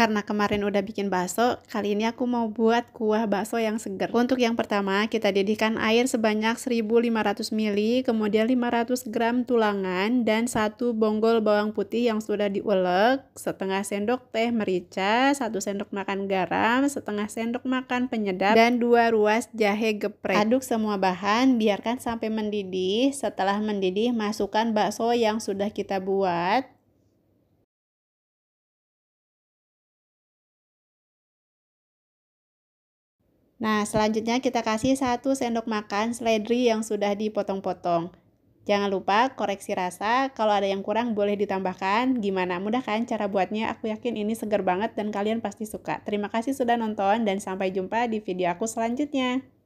Karena kemarin udah bikin bakso, kali ini aku mau buat kuah bakso yang segar. Untuk yang pertama, kita didihkan air sebanyak 1500 ml, kemudian 500 gram tulangan, dan satu bonggol bawang putih yang sudah diulek, setengah sendok teh merica, satu sendok makan garam, setengah sendok makan penyedap, dan dua ruas jahe geprek. Aduk semua bahan, biarkan sampai mendidih. Setelah mendidih, masukkan bakso yang sudah kita buat Nah, selanjutnya kita kasih satu sendok makan seledri yang sudah dipotong-potong. Jangan lupa koreksi rasa, kalau ada yang kurang boleh ditambahkan. Gimana? Mudah kan cara buatnya? Aku yakin ini segar banget dan kalian pasti suka. Terima kasih sudah nonton dan sampai jumpa di video aku selanjutnya.